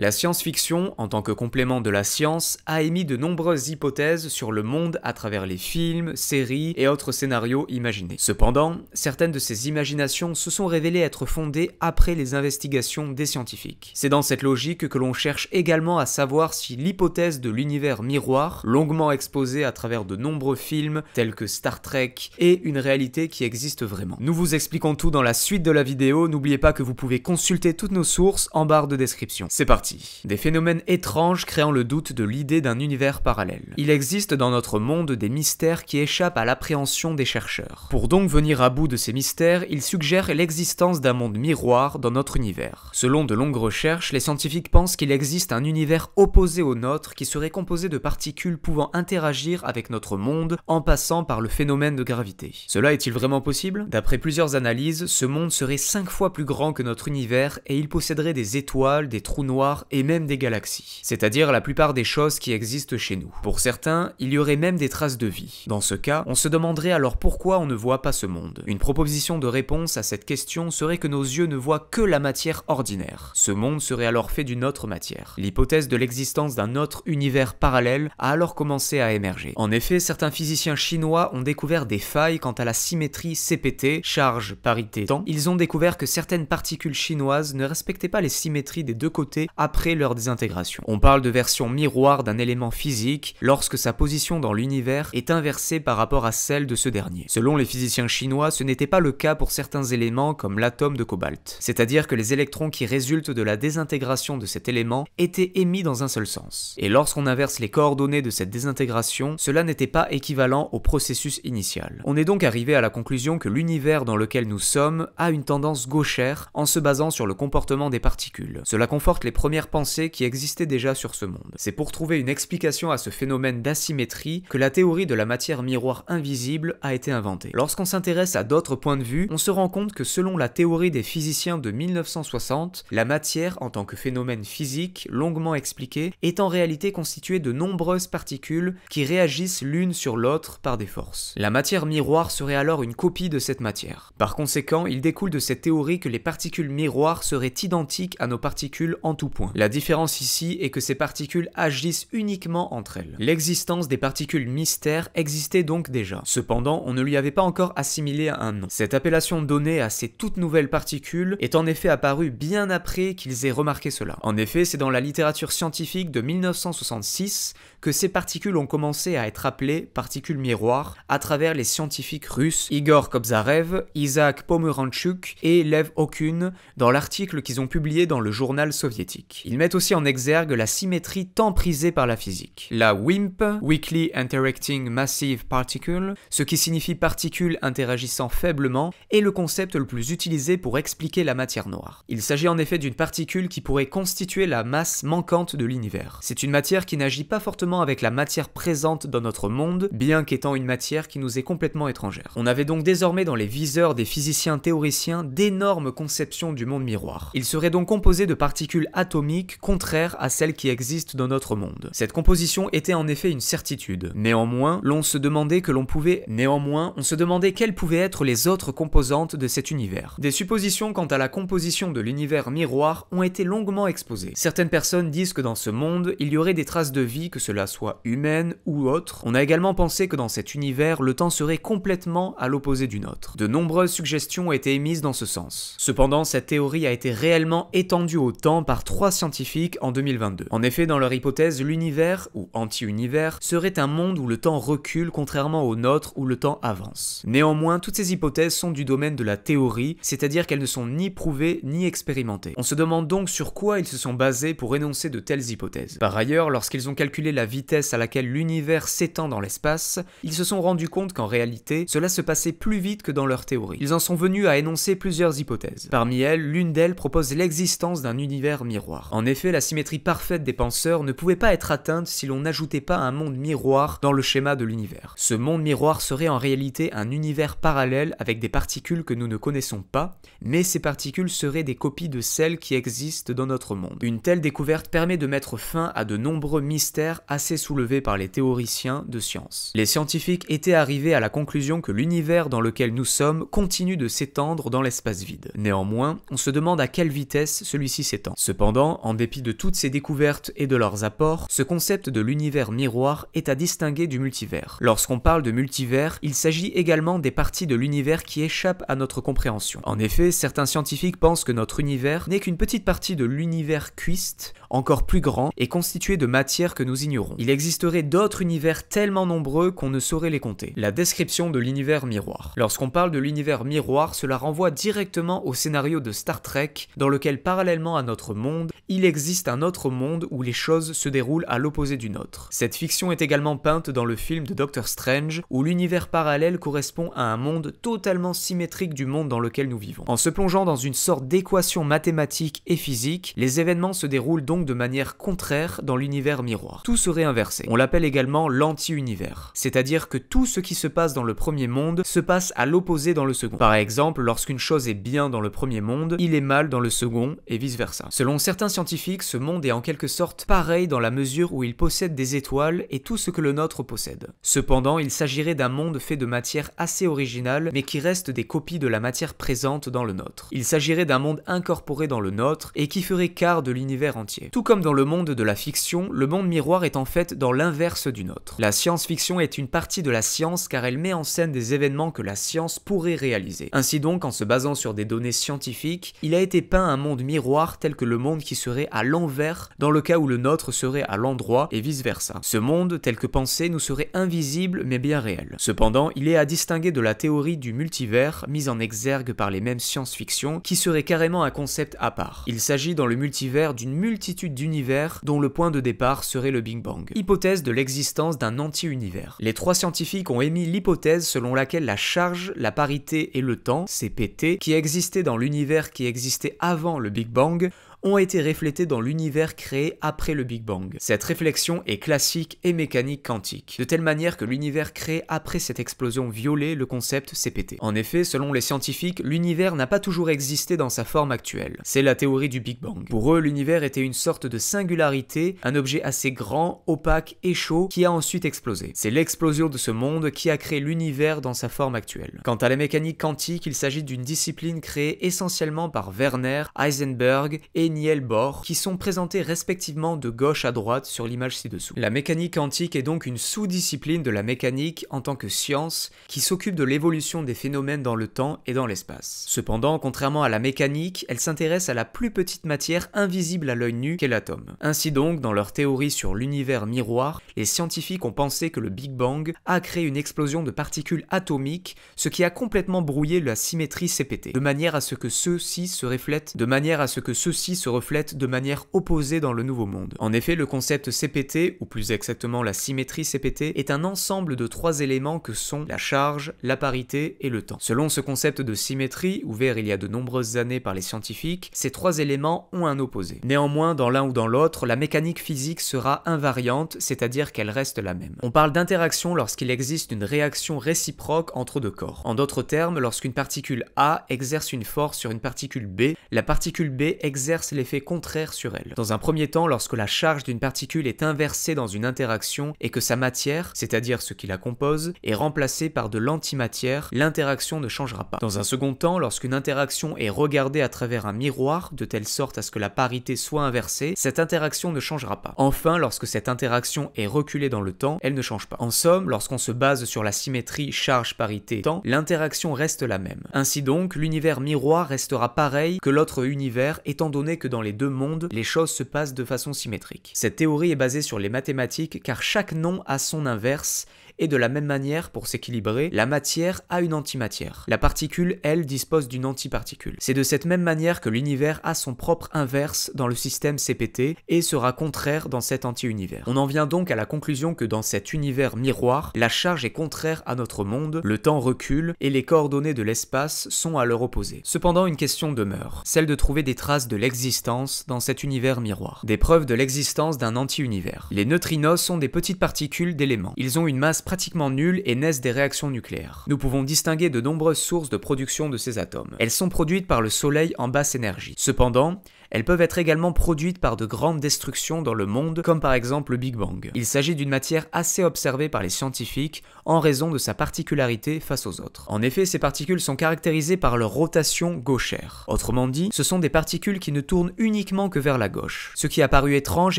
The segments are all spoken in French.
La science-fiction, en tant que complément de la science, a émis de nombreuses hypothèses sur le monde à travers les films, séries et autres scénarios imaginés. Cependant, certaines de ces imaginations se sont révélées être fondées après les investigations des scientifiques. C'est dans cette logique que l'on cherche également à savoir si l'hypothèse de l'univers miroir, longuement exposée à travers de nombreux films tels que Star Trek, est une réalité qui existe vraiment. Nous vous expliquons tout dans la suite de la vidéo, n'oubliez pas que vous pouvez consulter toutes nos sources en barre de description. C'est parti des phénomènes étranges créant le doute de l'idée d'un univers parallèle. Il existe dans notre monde des mystères qui échappent à l'appréhension des chercheurs. Pour donc venir à bout de ces mystères, il suggère l'existence d'un monde miroir dans notre univers. Selon de longues recherches, les scientifiques pensent qu'il existe un univers opposé au nôtre qui serait composé de particules pouvant interagir avec notre monde en passant par le phénomène de gravité. Cela est-il vraiment possible D'après plusieurs analyses, ce monde serait cinq fois plus grand que notre univers et il posséderait des étoiles, des trous noirs, et même des galaxies, c'est-à-dire la plupart des choses qui existent chez nous. Pour certains, il y aurait même des traces de vie. Dans ce cas, on se demanderait alors pourquoi on ne voit pas ce monde. Une proposition de réponse à cette question serait que nos yeux ne voient que la matière ordinaire. Ce monde serait alors fait d'une autre matière. L'hypothèse de l'existence d'un autre univers parallèle a alors commencé à émerger. En effet, certains physiciens chinois ont découvert des failles quant à la symétrie CPT, charge, parité, temps. Ils ont découvert que certaines particules chinoises ne respectaient pas les symétries des deux côtés après leur désintégration. On parle de version miroir d'un élément physique lorsque sa position dans l'univers est inversée par rapport à celle de ce dernier. Selon les physiciens chinois, ce n'était pas le cas pour certains éléments comme l'atome de cobalt. C'est-à-dire que les électrons qui résultent de la désintégration de cet élément étaient émis dans un seul sens. Et lorsqu'on inverse les coordonnées de cette désintégration, cela n'était pas équivalent au processus initial. On est donc arrivé à la conclusion que l'univers dans lequel nous sommes a une tendance gauchère en se basant sur le comportement des particules. Cela conforte les premiers pensée qui existait déjà sur ce monde. C'est pour trouver une explication à ce phénomène d'asymétrie que la théorie de la matière miroir invisible a été inventée. Lorsqu'on s'intéresse à d'autres points de vue, on se rend compte que selon la théorie des physiciens de 1960, la matière en tant que phénomène physique, longuement expliqué, est en réalité constituée de nombreuses particules qui réagissent l'une sur l'autre par des forces. La matière miroir serait alors une copie de cette matière. Par conséquent, il découle de cette théorie que les particules miroirs seraient identiques à nos particules en tout point. La différence ici est que ces particules agissent uniquement entre elles. L'existence des particules mystères existait donc déjà. Cependant, on ne lui avait pas encore assimilé un nom. Cette appellation donnée à ces toutes nouvelles particules est en effet apparue bien après qu'ils aient remarqué cela. En effet, c'est dans la littérature scientifique de 1966 que ces particules ont commencé à être appelées particules miroirs à travers les scientifiques russes Igor Kobzarev, Isaac Pomeranchuk et Lev Okun dans l'article qu'ils ont publié dans le journal soviétique. Ils mettent aussi en exergue la symétrie tant prisée par la physique. La WIMP, Weakly Interacting Massive Particle, ce qui signifie particule interagissant faiblement, est le concept le plus utilisé pour expliquer la matière noire. Il s'agit en effet d'une particule qui pourrait constituer la masse manquante de l'univers. C'est une matière qui n'agit pas fortement avec la matière présente dans notre monde, bien qu'étant une matière qui nous est complètement étrangère. On avait donc désormais dans les viseurs des physiciens théoriciens d'énormes conceptions du monde miroir. Il serait donc composé de particules atomiques contraires à celles qui existent dans notre monde. Cette composition était en effet une certitude. Néanmoins, l'on se demandait que l'on pouvait... Néanmoins, on se demandait quelles pouvaient être les autres composantes de cet univers. Des suppositions quant à la composition de l'univers miroir ont été longuement exposées. Certaines personnes disent que dans ce monde, il y aurait des traces de vie que cela soit humaine ou autre, on a également pensé que dans cet univers, le temps serait complètement à l'opposé du nôtre. De nombreuses suggestions ont été émises dans ce sens. Cependant, cette théorie a été réellement étendue au temps par trois scientifiques en 2022. En effet, dans leur hypothèse, l'univers, ou anti-univers, serait un monde où le temps recule contrairement au nôtre où le temps avance. Néanmoins, toutes ces hypothèses sont du domaine de la théorie, c'est-à-dire qu'elles ne sont ni prouvées ni expérimentées. On se demande donc sur quoi ils se sont basés pour énoncer de telles hypothèses. Par ailleurs, lorsqu'ils ont calculé la vitesse à laquelle l'univers s'étend dans l'espace, ils se sont rendus compte qu'en réalité, cela se passait plus vite que dans leur théorie. Ils en sont venus à énoncer plusieurs hypothèses. Parmi elles, l'une d'elles propose l'existence d'un univers miroir. En effet, la symétrie parfaite des penseurs ne pouvait pas être atteinte si l'on n'ajoutait pas un monde miroir dans le schéma de l'univers. Ce monde miroir serait en réalité un univers parallèle avec des particules que nous ne connaissons pas, mais ces particules seraient des copies de celles qui existent dans notre monde. Une telle découverte permet de mettre fin à de nombreux mystères assez soulevé par les théoriciens de science. Les scientifiques étaient arrivés à la conclusion que l'univers dans lequel nous sommes continue de s'étendre dans l'espace vide. Néanmoins, on se demande à quelle vitesse celui-ci s'étend. Cependant, en dépit de toutes ces découvertes et de leurs apports, ce concept de l'univers miroir est à distinguer du multivers. Lorsqu'on parle de multivers, il s'agit également des parties de l'univers qui échappent à notre compréhension. En effet, certains scientifiques pensent que notre univers n'est qu'une petite partie de l'univers cuiste, encore plus grand et constitué de matière que nous ignorons. Il existerait d'autres univers tellement nombreux qu'on ne saurait les compter. La description de l'univers miroir. Lorsqu'on parle de l'univers miroir, cela renvoie directement au scénario de Star Trek, dans lequel parallèlement à notre monde, il existe un autre monde où les choses se déroulent à l'opposé du nôtre. Cette fiction est également peinte dans le film de Doctor Strange, où l'univers parallèle correspond à un monde totalement symétrique du monde dans lequel nous vivons. En se plongeant dans une sorte d'équation mathématique et physique, les événements se déroulent donc de manière contraire dans l'univers miroir. Tout Inversé. On l'appelle également l'anti-univers, c'est-à-dire que tout ce qui se passe dans le premier monde se passe à l'opposé dans le second. Par exemple, lorsqu'une chose est bien dans le premier monde, il est mal dans le second et vice-versa. Selon certains scientifiques, ce monde est en quelque sorte pareil dans la mesure où il possède des étoiles et tout ce que le nôtre possède. Cependant, il s'agirait d'un monde fait de matière assez originale mais qui reste des copies de la matière présente dans le nôtre. Il s'agirait d'un monde incorporé dans le nôtre et qui ferait quart de l'univers entier. Tout comme dans le monde de la fiction, le monde miroir est en fait dans l'inverse du nôtre. La science-fiction est une partie de la science car elle met en scène des événements que la science pourrait réaliser. Ainsi donc, en se basant sur des données scientifiques, il a été peint un monde miroir tel que le monde qui serait à l'envers dans le cas où le nôtre serait à l'endroit et vice-versa. Ce monde, tel que pensé, nous serait invisible mais bien réel. Cependant, il est à distinguer de la théorie du multivers mise en exergue par les mêmes science-fiction qui serait carrément un concept à part. Il s'agit dans le multivers d'une multitude d'univers dont le point de départ serait le Big Bang hypothèse de l'existence d'un anti-univers. Les trois scientifiques ont émis l'hypothèse selon laquelle la charge, la parité et le temps, CPT, qui existaient dans l'univers qui existait avant le Big Bang, ont été reflétés dans l'univers créé après le Big Bang. Cette réflexion est classique et mécanique quantique, de telle manière que l'univers créé après cette explosion violée le concept CPT. En effet, selon les scientifiques, l'univers n'a pas toujours existé dans sa forme actuelle. C'est la théorie du Big Bang. Pour eux, l'univers était une sorte de singularité, un objet assez grand, opaque et chaud qui a ensuite explosé. C'est l'explosion de ce monde qui a créé l'univers dans sa forme actuelle. Quant à la mécanique quantique, il s'agit d'une discipline créée essentiellement par Werner, Heisenberg et Niel qui sont présentés respectivement de gauche à droite sur l'image ci-dessous. La mécanique quantique est donc une sous-discipline de la mécanique en tant que science qui s'occupe de l'évolution des phénomènes dans le temps et dans l'espace. Cependant, contrairement à la mécanique, elle s'intéresse à la plus petite matière invisible à l'œil nu qu'est l'atome. Ainsi donc, dans leur théorie sur l'univers miroir, les scientifiques ont pensé que le Big Bang a créé une explosion de particules atomiques, ce qui a complètement brouillé la symétrie CPT, de manière à ce que ceux-ci se reflètent, de manière à ce que ceux-ci reflète de manière opposée dans le Nouveau Monde. En effet, le concept CPT, ou plus exactement la symétrie CPT, est un ensemble de trois éléments que sont la charge, la parité et le temps. Selon ce concept de symétrie, ouvert il y a de nombreuses années par les scientifiques, ces trois éléments ont un opposé. Néanmoins, dans l'un ou dans l'autre, la mécanique physique sera invariante, c'est-à-dire qu'elle reste la même. On parle d'interaction lorsqu'il existe une réaction réciproque entre deux corps. En d'autres termes, lorsqu'une particule A exerce une force sur une particule B, la particule B exerce l'effet contraire sur elle. Dans un premier temps, lorsque la charge d'une particule est inversée dans une interaction et que sa matière, c'est-à-dire ce qui la compose, est remplacée par de l'antimatière, l'interaction ne changera pas. Dans un second temps, lorsqu'une interaction est regardée à travers un miroir, de telle sorte à ce que la parité soit inversée, cette interaction ne changera pas. Enfin, lorsque cette interaction est reculée dans le temps, elle ne change pas. En somme, lorsqu'on se base sur la symétrie charge-parité-temps, l'interaction reste la même. Ainsi donc, l'univers miroir restera pareil que l'autre univers étant donné que dans les deux mondes, les choses se passent de façon symétrique. Cette théorie est basée sur les mathématiques car chaque nom a son inverse et de la même manière, pour s'équilibrer, la matière a une antimatière. La particule, elle, dispose d'une antiparticule. C'est de cette même manière que l'univers a son propre inverse dans le système CPT et sera contraire dans cet anti-univers. On en vient donc à la conclusion que dans cet univers miroir, la charge est contraire à notre monde, le temps recule et les coordonnées de l'espace sont à leur opposé. Cependant, une question demeure, celle de trouver des traces de l'existence dans cet univers miroir, des preuves de l'existence d'un anti-univers. Les neutrinos sont des petites particules d'éléments. Ils ont une masse pratiquement nulle et naissent des réactions nucléaires. Nous pouvons distinguer de nombreuses sources de production de ces atomes. Elles sont produites par le Soleil en basse énergie. Cependant, elles peuvent être également produites par de grandes destructions dans le monde, comme par exemple le Big Bang. Il s'agit d'une matière assez observée par les scientifiques en raison de sa particularité face aux autres. En effet, ces particules sont caractérisées par leur rotation gauchère. Autrement dit, ce sont des particules qui ne tournent uniquement que vers la gauche, ce qui a paru étrange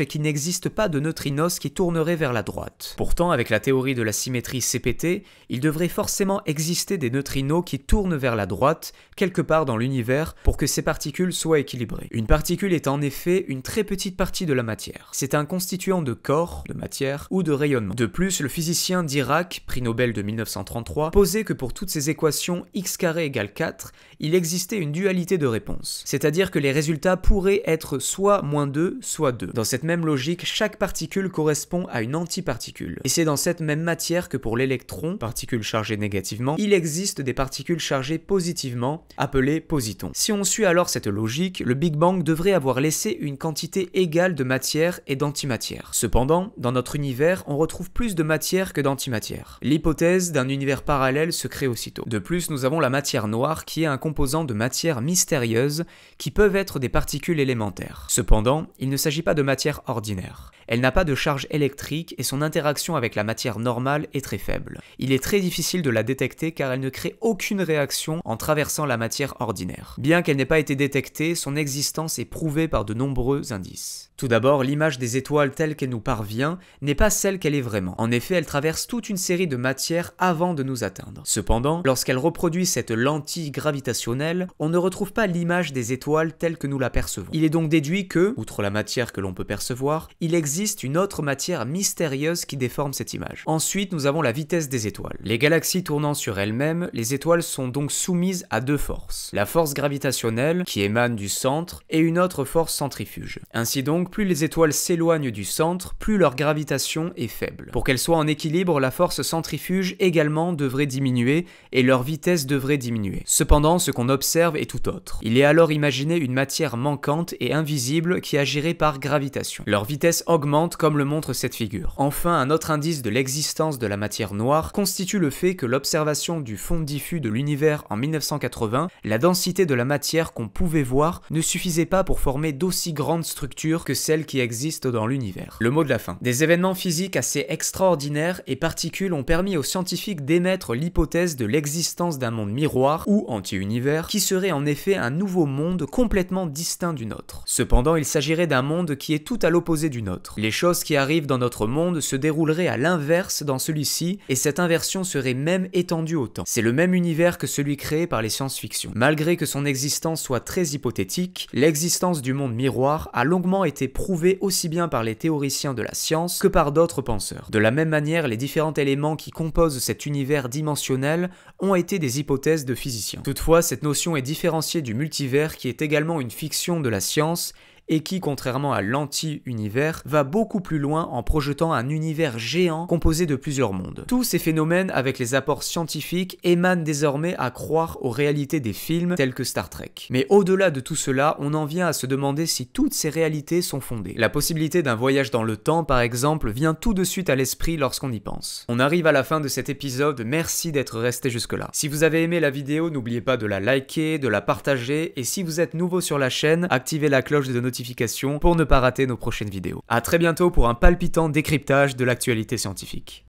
est qu'il n'existe pas de neutrinos qui tournerait vers la droite. Pourtant, avec la théorie de la symétrie CPT, il devrait forcément exister des neutrinos qui tournent vers la droite, quelque part dans l'univers, pour que ces particules soient équilibrées. Une est en effet une très petite partie de la matière. C'est un constituant de corps, de matière ou de rayonnement. De plus, le physicien Dirac, prix Nobel de 1933, posait que pour toutes ces équations x égale 4, il existait une dualité de réponse, C'est-à-dire que les résultats pourraient être soit moins 2, soit 2. Dans cette même logique, chaque particule correspond à une antiparticule. Et c'est dans cette même matière que pour l'électron, particule chargée négativement, il existe des particules chargées positivement, appelées positons. Si on suit alors cette logique, le Big Bang devrait devrait avoir laissé une quantité égale de matière et d'antimatière. Cependant, dans notre univers, on retrouve plus de matière que d'antimatière. L'hypothèse d'un univers parallèle se crée aussitôt. De plus, nous avons la matière noire qui est un composant de matière mystérieuse qui peuvent être des particules élémentaires. Cependant, il ne s'agit pas de matière ordinaire. Elle n'a pas de charge électrique et son interaction avec la matière normale est très faible. Il est très difficile de la détecter car elle ne crée aucune réaction en traversant la matière ordinaire. Bien qu'elle n'ait pas été détectée, son existence est prouvée par de nombreux indices. Tout d'abord, l'image des étoiles telle qu'elle nous parvient n'est pas celle qu'elle est vraiment. En effet, elle traverse toute une série de matières avant de nous atteindre. Cependant, lorsqu'elle reproduit cette lentille gravitationnelle, on ne retrouve pas l'image des étoiles telle que nous la percevons. Il est donc déduit que, outre la matière que l'on peut percevoir, il existe existe une autre matière mystérieuse qui déforme cette image. Ensuite, nous avons la vitesse des étoiles. Les galaxies tournant sur elles-mêmes, les étoiles sont donc soumises à deux forces. La force gravitationnelle, qui émane du centre, et une autre force centrifuge. Ainsi donc, plus les étoiles s'éloignent du centre, plus leur gravitation est faible. Pour qu'elles soient en équilibre, la force centrifuge également devrait diminuer et leur vitesse devrait diminuer. Cependant, ce qu'on observe est tout autre. Il est alors imaginé une matière manquante et invisible qui agirait par gravitation. Leur vitesse augmente comme le montre cette figure. Enfin, un autre indice de l'existence de la matière noire constitue le fait que l'observation du fond diffus de l'univers en 1980, la densité de la matière qu'on pouvait voir ne suffisait pas pour former d'aussi grandes structures que celles qui existent dans l'univers. Le mot de la fin. Des événements physiques assez extraordinaires et particules ont permis aux scientifiques d'émettre l'hypothèse de l'existence d'un monde miroir ou anti-univers qui serait en effet un nouveau monde complètement distinct du nôtre. Cependant, il s'agirait d'un monde qui est tout à l'opposé du nôtre. Les choses qui arrivent dans notre monde se dérouleraient à l'inverse dans celui-ci, et cette inversion serait même étendue au temps. C'est le même univers que celui créé par les science-fiction. Malgré que son existence soit très hypothétique, l'existence du monde miroir a longuement été prouvée aussi bien par les théoriciens de la science que par d'autres penseurs. De la même manière, les différents éléments qui composent cet univers dimensionnel ont été des hypothèses de physiciens. Toutefois, cette notion est différenciée du multivers qui est également une fiction de la science et qui, contrairement à l'anti-univers, va beaucoup plus loin en projetant un univers géant composé de plusieurs mondes. Tous ces phénomènes, avec les apports scientifiques, émanent désormais à croire aux réalités des films tels que Star Trek. Mais au-delà de tout cela, on en vient à se demander si toutes ces réalités sont fondées. La possibilité d'un voyage dans le temps, par exemple, vient tout de suite à l'esprit lorsqu'on y pense. On arrive à la fin de cet épisode, merci d'être resté jusque-là. Si vous avez aimé la vidéo, n'oubliez pas de la liker, de la partager, et si vous êtes nouveau sur la chaîne, activez la cloche de notification notifications pour ne pas rater nos prochaines vidéos. A très bientôt pour un palpitant décryptage de l'actualité scientifique.